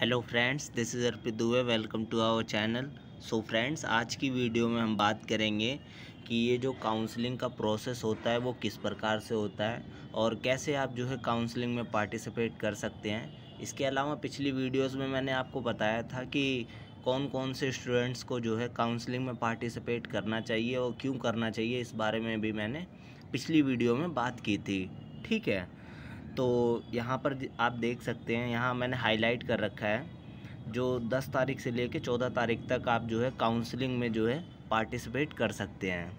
hello friends this is Arpit Dubey welcome to our channel so friends आज की video में हम बात करेंगे कि ये जो काउंसलिंग का प्रोसेस होता है वो किस प्रकार से होता है और कैसे आप जो है काउंसलिंग में पार्टिसिपेट कर सकते हैं इसके अलावा पिछली वीडियोस में मैंने आपको बताया था कि कौन कौन से स्टूडेंट्स को जो है काउंसलिंग में पार्टिसिपेट करना चाहिए और क्यों करना चाहिए इस बारे में भी मैंने पिछली वीडियो में बात की थी ठीक है तो यहाँ पर आप देख सकते हैं यहाँ मैंने हाईलाइट कर रखा है जो 10 तारीख से कर 14 तारीख तक आप जो है काउंसलिंग में जो है पार्टिसिपेट कर सकते हैं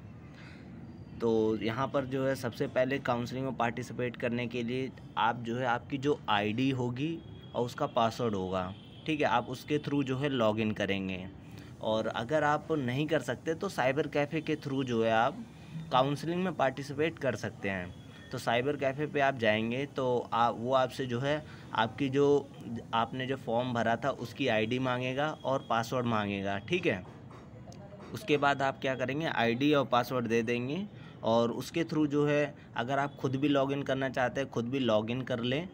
तो यहाँ पर जो है सबसे पहले काउंसलिंग में पार्टिसिपेट करने के लिए आप जो है आपकी जो आईडी होगी और उसका पासवर्ड होगा ठीक है आप उसके थ्रू जो है लॉगिन करेंगे और अगर आप नहीं कर सकते तो साइबर कैफ़े के थ्रू जो है आप काउंसलिंग में पार्टिसिपेट कर सकते हैं तो साइबर कैफ़े पे आप जाएंगे तो आप वो आपसे जो है आपकी जो आपने जो फॉर्म भरा था उसकी आईडी मांगेगा और पासवर्ड मांगेगा ठीक है उसके बाद आप क्या करेंगे आईडी और पासवर्ड दे देंगे और उसके थ्रू जो है अगर आप खुद भी लॉगिन करना चाहते हैं खुद भी लॉगिन कर लें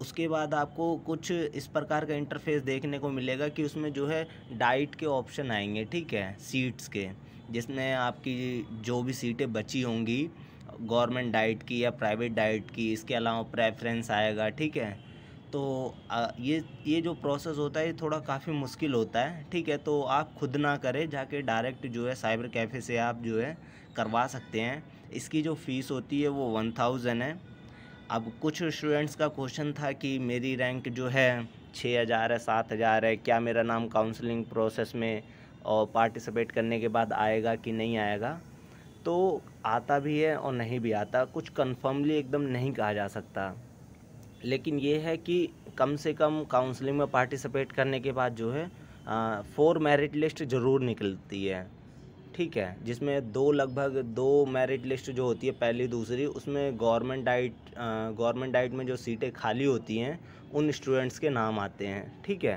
उसके बाद आपको कुछ इस प्रकार का इंटरफेस देखने को मिलेगा कि उसमें जो है डाइट के ऑप्शन आएंगे ठीक है सीट्स के जिसमें आपकी जो भी सीटें बची होंगी गवर्नमेंट डाइट की या प्राइवेट डाइट की इसके अलावा प्रेफरेंस आएगा ठीक है तो ये ये जो प्रोसेस होता है ये थोड़ा काफ़ी मुश्किल होता है ठीक है तो आप खुद ना करें जाके डायरेक्ट जो है साइबर कैफ़े से आप जो है करवा सकते हैं इसकी जो फ़ीस होती है वो वन थाउजेंड है अब कुछ स्टूडेंट्स का क्वेश्चन था कि मेरी रैंक जो है छः हज़ार है सात हज़ार है क्या मेरा नाम काउंसलिंग प्रोसेस में और पार्टिसिपेट करने के बाद आएगा कि नहीं आएगा तो आता भी है और नहीं भी आता कुछ कन्फर्मली एकदम नहीं कहा जा सकता लेकिन ये है कि कम से कम काउंसलिंग में पार्टिसिपेट करने के बाद जो है फोर मेरिट लिस्ट ज़रूर निकलती है ठीक है जिसमें दो लगभग दो मेरिट लिस्ट जो होती है पहली दूसरी उसमें गवर्नमेंट डाइट गवर्नमेंट डाइट में जो सीटें खाली होती हैं उन स्टूडेंट्स के नाम आते हैं ठीक है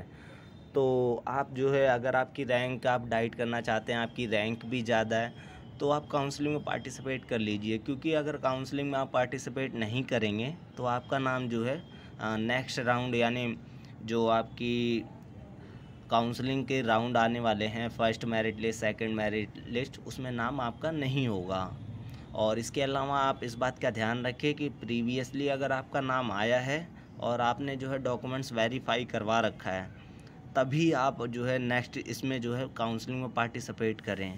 तो आप जो है अगर आपकी रैंक आप डाइट करना चाहते हैं आपकी रैंक भी ज़्यादा है तो आप काउंसलिंग में पार्टिसिपेट कर लीजिए क्योंकि अगर काउंसलिंग में आप पार्टिसिपेट नहीं करेंगे तो आपका नाम जो है नेक्स्ट राउंड यानी जो आपकी काउंसलिंग के राउंड आने वाले हैं first merit list second merit list उसमें नाम आपका नहीं होगा और इसके अलावा आप इस बात का ध्यान रखें कि प्रीवियसली अगर आपका नाम आया है और आपने जो है डॉक्यूमेंट्स वेरीफाई करवा रखा है तभी आप जो है नेक्स्ट इसमें जो है काउंसलिंग में पार्टिसिपेट करें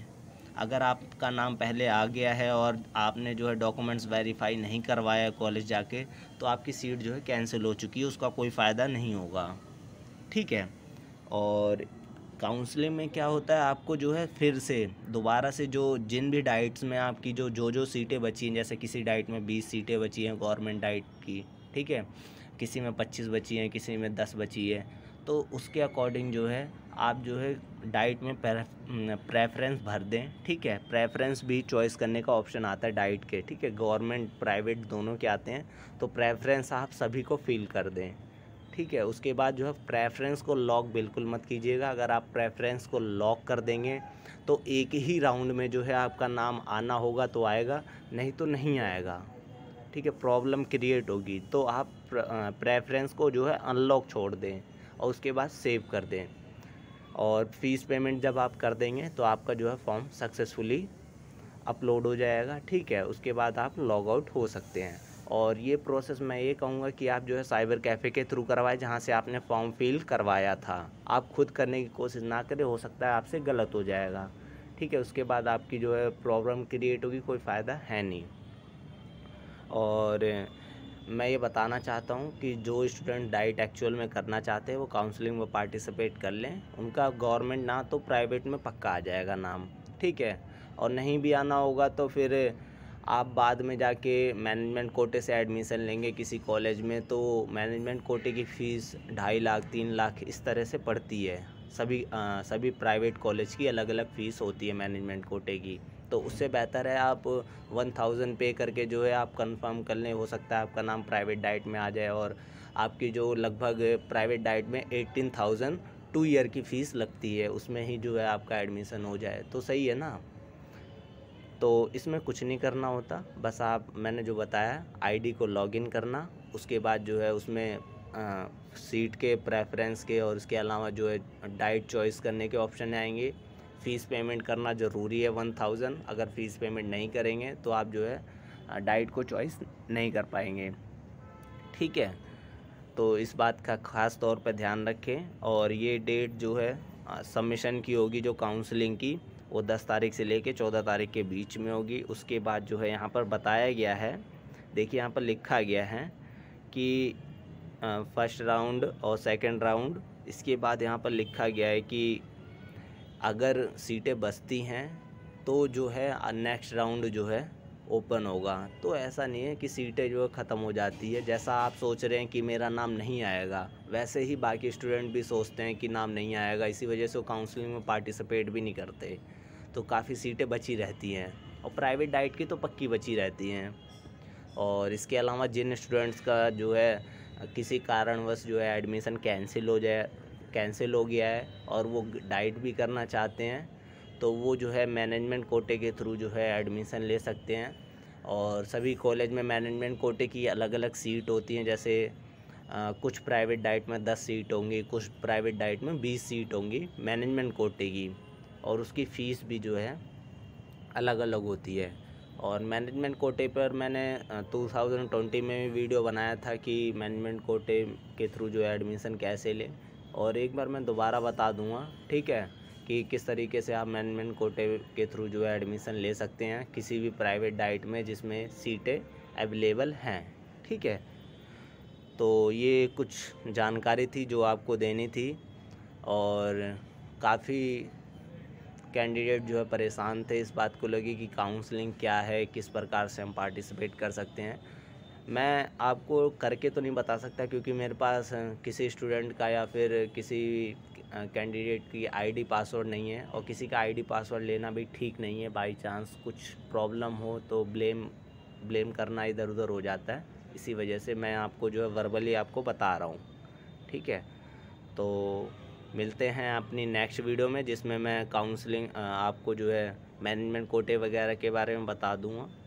अगर आपका नाम पहले आ गया है और आपने जो है डॉक्यूमेंट्स वेरीफाई नहीं करवाया कॉलेज जाके तो आपकी सीट जो है कैंसिल हो चुकी है उसका कोई फ़ायदा नहीं होगा ठीक है और काउंसलिंग में क्या होता है आपको जो है फिर से दोबारा से जो जिन भी डाइट्स में आपकी जो जो जो सीटें बची हैं जैसे किसी डाइट में बीस सीटें बची हैं गवर्नमेंट डाइट की ठीक है किसी में पच्चीस बची हैं किसी में दस बची है तो उसके अकॉर्डिंग जो है आप जो है डाइट में प्रेफरेंस भर दें ठीक है प्रेफरेंस भी चॉइस करने का ऑप्शन आता है डाइट के ठीक है गवर्नमेंट प्राइवेट दोनों के आते हैं तो प्रेफरेंस आप सभी को फिल कर दें ठीक है उसके बाद जो है प्रेफरेंस को लॉक बिल्कुल मत कीजिएगा अगर आप प्रेफरेंस को लॉक कर देंगे तो एक ही राउंड में जो है आपका नाम आना होगा तो आएगा नहीं तो नहीं आएगा ठीक है प्रॉब्लम क्रिएट होगी तो आप प्रेफरेंस को जो है अनलॉक छोड़ दें और उसके बाद सेव कर दें और फीस पेमेंट जब आप कर देंगे तो आपका जो है फॉर्म सक्सेसफुली अपलोड हो जाएगा ठीक है उसके बाद आप लॉग आउट हो सकते हैं और ये प्रोसेस मैं ये कहूँगा कि आप जो है साइबर कैफ़े के थ्रू करवाएं जहाँ से आपने फॉर्म फिल करवाया था आप खुद करने की कोशिश ना करें हो सकता है आपसे गलत हो जाएगा ठीक है उसके बाद आपकी जो है प्रॉब्लम क्रिएट होगी कोई फ़ायदा है नहीं और मैं ये बताना चाहता हूँ कि जो स्टूडेंट डाइट एक्चुअल में करना चाहते हैं वो काउंसलिंग में पार्टिसिपेट कर लें उनका गवर्नमेंट ना तो प्राइवेट में पक्का आ जाएगा नाम ठीक है और नहीं भी आना होगा तो फिर आप बाद में जाके मैनेजमेंट कोटे से एडमिशन लेंगे किसी कॉलेज में तो मैनेजमेंट कोटे की फ़ीस ढाई लाख तीन लाख इस तरह से पड़ती है सभी आ, सभी प्राइवेट कॉलेज की अलग अलग फ़ीस होती है मैनेजमेंट कोटे की तो उससे बेहतर है आप वन थाउजेंड पे करके जो है आप कंफर्म कर लें हो सकता है आपका नाम प्राइवेट डाइट में आ जाए और आपकी जो लगभग प्राइवेट डाइट में एटीन थाउजेंड टू ईयर की फ़ीस लगती है उसमें ही जो है आपका एडमिशन हो जाए तो सही है ना तो इसमें कुछ नहीं करना होता बस आप मैंने जो बताया आईडी को लॉगिन करना उसके बाद जो है उसमें आ, सीट के प्रेफरेंस के और इसके अलावा जो है डाइट चॉइस करने के ऑप्शन आएंगे फ़ीस पेमेंट करना ज़रूरी है वन थाउजेंड अगर फ़ीस पेमेंट नहीं करेंगे तो आप जो है डाइट को चॉइस नहीं कर पाएंगे ठीक है तो इस बात का ख़ास तौर पर ध्यान रखें और ये डेट जो है सबमिशन की होगी जो काउंसलिंग की वो दस तारीख से लेके चौदह तारीख के बीच में होगी उसके बाद जो है यहाँ पर बताया गया है देखिए यहाँ पर लिखा गया है कि फ़र्स्ट राउंड और सेकंड राउंड इसके बाद यहाँ पर लिखा गया है कि अगर सीटें बचती हैं तो जो है नेक्स्ट राउंड जो है ओपन होगा तो ऐसा नहीं है कि सीटें जो है ख़त्म हो जाती है जैसा आप सोच रहे हैं कि मेरा नाम नहीं आएगा वैसे ही बाकी स्टूडेंट भी सोचते हैं कि नाम नहीं आएगा इसी वजह से वो काउंसलिंग में पार्टिसिपेट भी नहीं करते तो काफ़ी सीटें बची रहती हैं और प्राइवेट डाइट की तो पक्की बची रहती हैं और इसके अलावा जिन स्टूडेंट्स का जो है किसी कारणवश जो है एडमिशन कैंसिल हो जाए कैंसिल हो गया है और वो डाइट भी करना चाहते हैं तो वो जो है मैनेजमेंट कोटे के थ्रू जो है एडमिशन ले सकते हैं और सभी कॉलेज में मैनेजमेंट कोटे की अलग अलग सीट होती हैं जैसे आ, कुछ प्राइवेट डाइट में दस सीट होंगी कुछ प्राइवेट डाइट में बीस सीट होंगी मैनेजमेंट कोटे की और उसकी फ़ीस भी जो है अलग अलग होती है और मैनेजमेंट कोटे पर मैंने 2020 में भी वीडियो बनाया था कि मैनेजमेंट कोटे के थ्रू जो है एडमिशन कैसे लें और एक बार मैं दोबारा बता दूंगा ठीक है कि किस तरीके से आप मैनेजमेंट कोटे के थ्रू जो है एडमिशन ले सकते हैं किसी भी प्राइवेट डाइट में जिसमें सीटें अवेलेबल हैं ठीक है तो ये कुछ जानकारी थी जो आपको देनी थी और काफ़ी कैंडिडेट जो है परेशान थे इस बात को लगी कि काउंसलिंग क्या है किस प्रकार से हम पार्टिसिपेट कर सकते हैं मैं आपको करके तो नहीं बता सकता क्योंकि मेरे पास किसी स्टूडेंट का या फिर किसी कैंडिडेट की आईडी पासवर्ड नहीं है और किसी का आईडी पासवर्ड लेना भी ठीक नहीं है बाई चांस कुछ प्रॉब्लम हो तो ब्लेम ब्लेम करना इधर उधर हो जाता है इसी वजह से मैं आपको जो है वर्बली आपको बता रहा हूँ ठीक है तो मिलते हैं अपनी नेक्स्ट वीडियो में जिसमें मैं काउंसलिंग आपको जो है मैनेजमेंट कोटे वगैरह के बारे में बता दूँगा